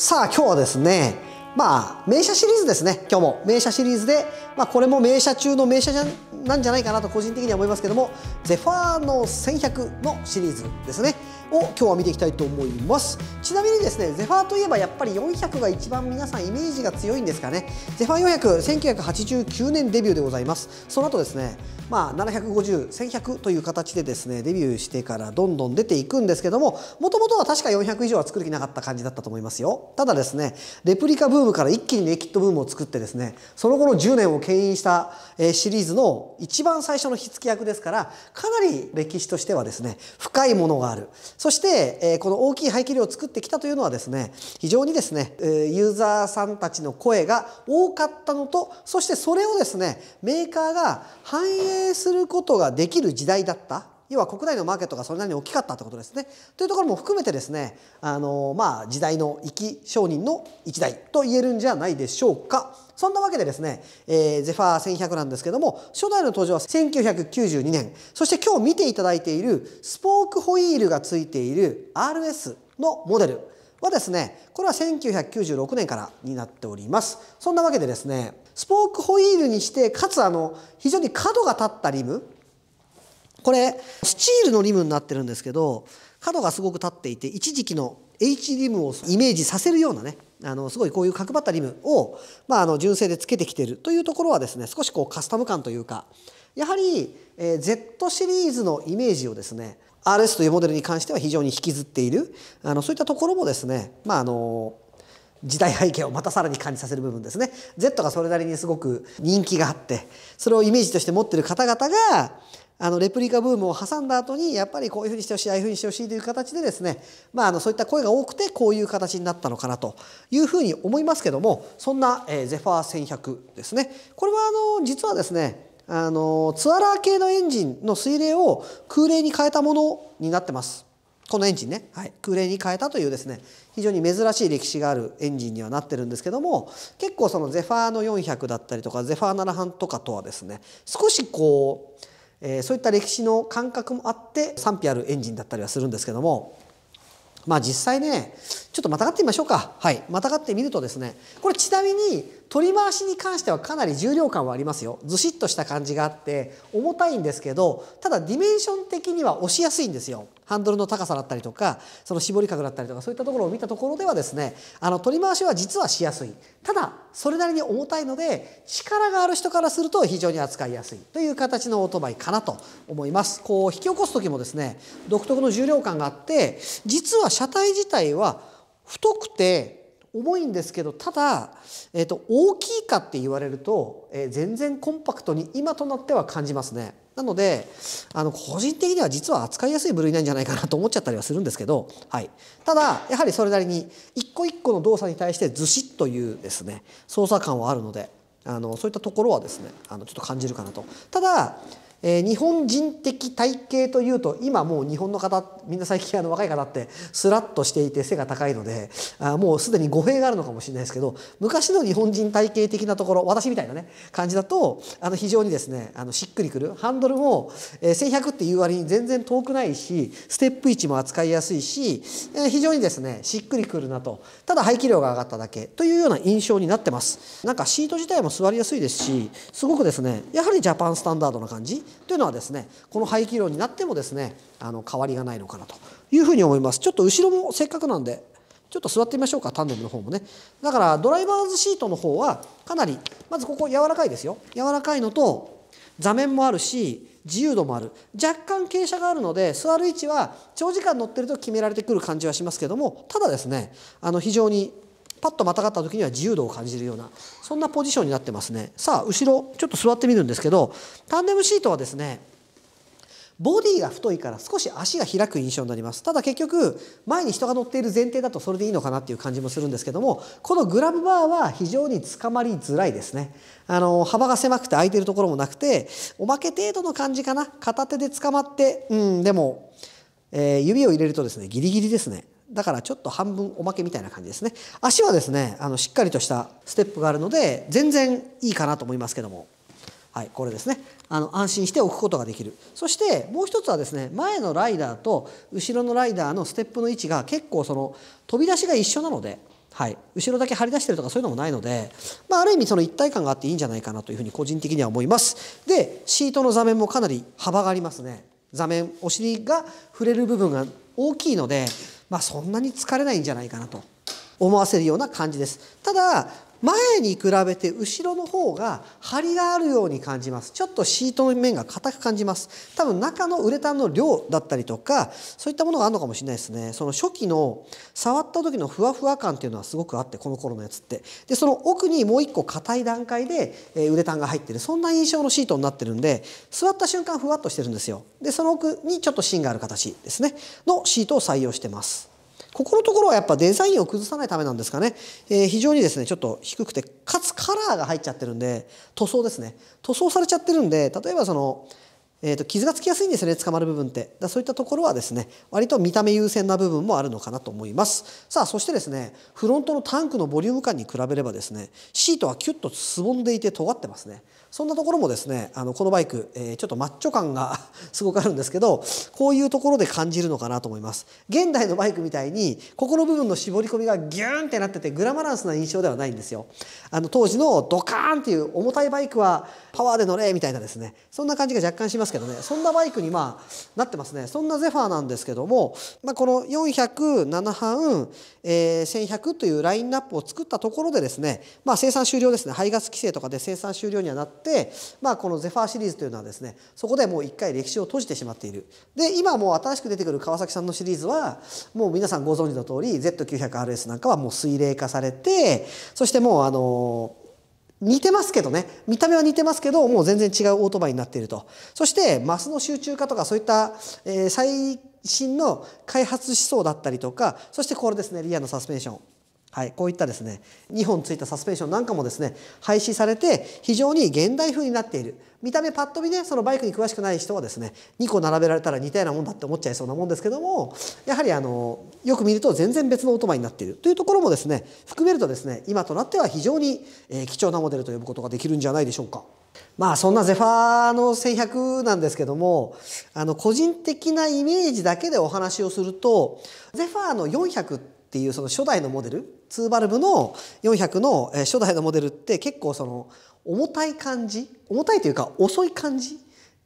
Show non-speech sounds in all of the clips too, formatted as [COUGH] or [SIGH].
さあ今日はですねまあ名車シリーズですね今日も名車シリーズで、まあ、これも名車中の名車じゃなんじゃないかなと個人的には思いますけどもゼファーの1100のシリーズですねを今日は見ていきたいと思いますちなみにですねゼファーといえばやっぱり400が一番皆さんイメージが強いんですかねゼファー400989 1年デビューでございますその後ですねまあ、750、1100という形でですねデビューしてからどんどん出ていくんですけどももともとは確か400以上は作る気なかった感じだったと思いますよただですねレプリカブームから一気にネキットブームを作ってですねその後の10年を牽引したシリーズの一番最初の火付け役ですからかなり歴史としてはですね深いものがあるそしてこの大きい排気量を作ってきたというのはですね非常にですねユーザーさんたちの声が多かったのとそしてそれをですねメーカーが反映することができる時代だった要は国内のマーケットがそれなりに大きかったってことですね。というところも含めてですねあの、まあ、時代の生き商人の一代と言えるんじゃないでしょうか。そんなわけでですね、えー、ゼファー1100なんですけども初代の登場は1992年そして今日見ていただいているスポークホイールがついている RS のモデルはですねこれは1996年からになっております。そんなわけでですねスポークホイールにしてかつあの非常に角が立ったリムこれスチールのリムになってるんですけど角がすごく立っていて一時期の H リムをイメージさせるようなねあのすごいこういう角張ったリムを、まあ、あの純正でつけてきてるというところはですね少しこうカスタム感というかやはり、えー、Z シリーズのイメージをですね RS というモデルに関しては非常に引きずっているあのそういったところもですね、まあ、あの時代背景をまたさらに感じさせる部分ですね Z がそれなりにすごく人気があってそれをイメージとして持ってる方々があのレプリカブームを挟んだ後にやっぱりこういうふうにしてほしいああいうふうにしてほしいという形でですね、まあ、あのそういった声が多くてこういう形になったのかなというふうに思いますけどもそんな、えー、ゼファー1100ですねこれはあの実はですねあのツアラー系のエンジンの水冷を空冷に変えたものになってます。このエンジンね、はい、空冷に変えたというですね非常に珍しい歴史があるエンジンにはなってるんですけども結構そのゼファーの400だったりとかゼファー7半とかとはですね少しこう、えー、そういった歴史の感覚もあって賛否あるエンジンだったりはするんですけどもまあ実際ねちょっとまたがってみましょうかはいまたがってみるとですねこれちなみに取り回しに関してはかなり重量感はありますよずしっとした感じがあって重たいんですけどただディメンション的には押しやすいんですよハンドルの高さだったりとかその絞り角だったりとかそういったところを見たところではですねあの取り回しは実はしやすいただそれなりに重たいので力がある人からすると非常に扱いやすいという形のオートバイかなと思いますこう引き起こす時もですね独特の重量感があって実は車体自体は太くて重いんですけどただ、えーと、大きいかって言われると、えー、全然コンパクトに今となっては感じますね。なのであの個人的には実は扱いやすい部類なんじゃないかなと思っちゃったりはするんですけど、はい、ただやはりそれなりに一個一個の動作に対してずしっというですね操作感はあるのであのそういったところはですねあのちょっと感じるかなと。ただえー、日本人的体型というと今もう日本の方みんな最近あの若い方ってスラッとしていて背が高いのであもうすでに語弊があるのかもしれないですけど昔の日本人体型的なところ私みたいなね感じだとあの非常にですねあのしっくりくるハンドルも、えー、1100っていう割に全然遠くないしステップ位置も扱いやすいし、えー、非常にですねしっくりくるなとただ排気量が上がっただけというような印象になってますなんかシート自体も座りやすいですしすごくですねやはりジャパンスタンダードな感じというのはですねこの排気量になってもですねあの変わりがないのかなというふうに思いますちょっと後ろもせっかくなんでちょっと座ってみましょうかタンデムの方もねだからドライバーズシートの方はかなりまずここ柔らかいですよ柔らかいのと座面もあるし自由度もある若干傾斜があるので座る位置は長時間乗ってると決められてくる感じはしますけどもただですねあの非常にパッとまたがった時には自由度を感じるようなそんなポジションになってますねさあ後ろちょっと座ってみるんですけどタンデムシートはですねボディが太いから少し足が開く印象になりますただ結局前に人が乗っている前提だとそれでいいのかなっていう感じもするんですけどもこのグラブバーは非常につかまりづらいですねあの幅が狭くて空いてるところもなくておまけ程度の感じかな片手でつかまってうんでも、えー、指を入れるとですねギリギリですねだからちょっと半分おまけみたいな感じですね足はですねあのしっかりとしたステップがあるので全然いいかなと思いますけどもはい、これですねあの安心して置くことができるそしてもう一つはですね前のライダーと後ろのライダーのステップの位置が結構その飛び出しが一緒なので、はい、後ろだけ張り出してるとかそういうのもないので、まあ、ある意味その一体感があっていいんじゃないかなというふうに個人的には思いますでシートの座面もかなり幅がありますね座面お尻が触れる部分が大きいのでまあ、そんなに疲れないんじゃないかなと思わせるような感じですただ前に比べて後ろの方が張りがあるように感じますちょっとシートの面が硬く感じます多分中のウレタンの量だったりとかそういったものがあるのかもしれないですねその初期の触った時のふわふわ感っていうのはすごくあってこの頃のやつってでその奥にもう一個硬い段階で、えウレタンが入ってるそんな印象のシートになってるんで座った瞬間ふわっとしてるんですよでその奥にちょっと芯がある形ですねのシートを採用してますここのところはやっぱデザインを崩さないためなんですかね、えー、非常にですねちょっと低くてかつカラーが入っちゃってるんで塗装ですね塗装されちゃってるんで例えばそのえー、と傷がつきやすいんですね捕まる部分ってだそういったところはですね割と見た目優先な部分もあるのかなと思いますさあそしてですねフロントのタンクのボリューム感に比べればですねシートはキュッとすぼんでいて尖ってますねそんなところもですねあのこのバイク、えー、ちょっとマッチョ感が [LAUGHS] すごくあるんですけどこういうところで感じるのかなと思います現代のバイクみたいにここの部分の絞り込みがギューンってなっててグラマランスな印象ではないんですよあの当時のドカーンっていう重たいバイクはパワーで乗れみたいなですねそんな感じが若干しますますけどねそんなバイクにまあなってますねそんなゼファーなんですけども、まあ、この4007班、えー、1100というラインナップを作ったところでですね、まあ、生産終了ですね排ガス規制とかで生産終了にはなって、まあ、このゼファーシリーズというのはですねそこでもう一回歴史を閉じてしまっているで今もう新しく出てくる川崎さんのシリーズはもう皆さんご存知の通り Z900RS なんかはもう水冷化されてそしてもうあのー似てますけどね見た目は似てますけどもう全然違うオートバイになっているとそしてマスの集中化とかそういった、えー、最新の開発思想だったりとかそしてこれですねリアのサスペンションはい、こういったですね2本ついたサスペンションなんかもですね廃止されて非常に現代風になっている見た目パッと見ねそのバイクに詳しくない人はですね2個並べられたら似たようなもんだって思っちゃいそうなもんですけどもやはりあのよく見ると全然別のオートバイになっているというところもですね含めるとですね今となっては非常に、え貴重なモデルと呼ぶことができるんじゃないでしょうか。まあそんなゼファーの1100なんですけどもあの個人的なイメージだけでお話をするとゼファーの400ってっていうその初代のモデル2バルブの400の初代のモデルって結構その重たい感じ重たいというか遅い感じっ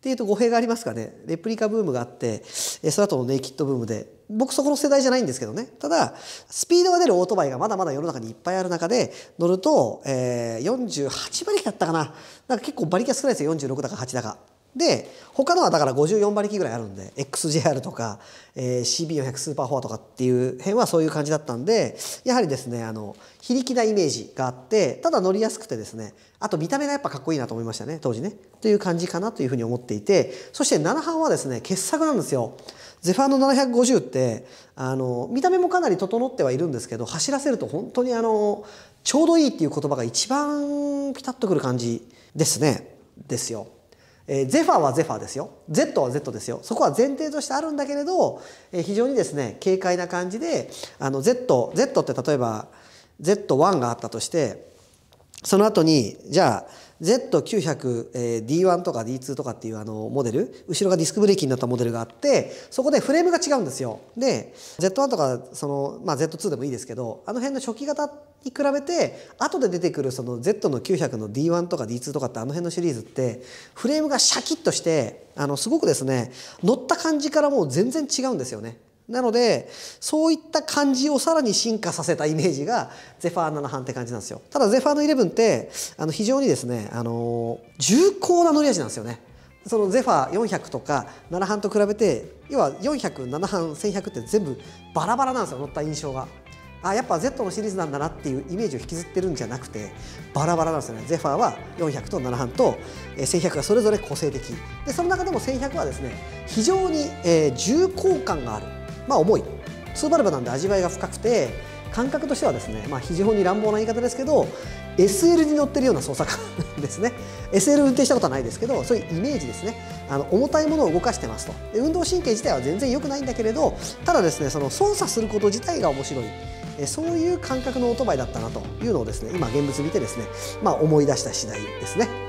ていうと語弊がありますかねレプリカブームがあってその後のネイキッドブームで僕そこの世代じゃないんですけどねただスピードが出るオートバイがまだまだ世の中にいっぱいある中で乗ると、えー、48馬力だったかななんか結構馬力が少ないですよ46だか8だかで他のはだから54馬力ぐらいあるんで XJR とか、えー、CB400 スーパーフォアとかっていう辺はそういう感じだったんでやはりですねあの非力なイメージがあってただ乗りやすくてですねあと見た目がやっぱかっこいいなと思いましたね当時ねという感じかなというふうに思っていてそして7班はですね傑作なんですよ。ゼファーの750ってあの見た目もかなり整ってはいるんですけど走らせると本当にあのちょうどいいっていう言葉が一番ピタッとくる感じですねですよ。えー、ゼファはゼファですよ Z は Z ですよそこは前提としてあるんだけれど、えー、非常にですね軽快な感じであの Z, Z って例えば Z1 があったとしてその後にじゃあ Z900D1 とか D2 とかっていうあのモデル後ろがディスクブレーキになったモデルがあってそこでフレームが違うんですよで Z1 とかその、まあ、Z2 でもいいですけどあの辺の初期型に比べて後で出てくるその Z の900の D1 とか D2 とかってあの辺のシリーズってフレームがシャキッとしてあのすごくですね乗った感じからもう全然違うんですよね。なのでそういった感じをさらに進化させたイメージがゼファー7半って感じなんですよただゼファーの11ってあの非常にですねあの重厚な乗り味なんですよねそのゼファー400とか7半と比べて要は4007半1100って全部バラバラなんですよ乗った印象があやっぱ Z のシリーズなんだなっていうイメージを引きずってるんじゃなくてバラバラなんですよねゼファーは400と7班と1100がそれぞれ個性的でその中でも1100はですね非常に、え重厚感があるまあ、重い2バルブなんで味わいが深くて感覚としてはですね、まあ、非常に乱暴な言い方ですけど SL に乗ってるような操作感ですね SL [LAUGHS] 運転したことはないですけどそういうイメージですねあの重たいものを動かしてますとで運動神経自体は全然良くないんだけれどただですねその操作すること自体が面白いそういう感覚のオートバイだったなというのをですね今現物見てですね、まあ、思い出した次第ですね。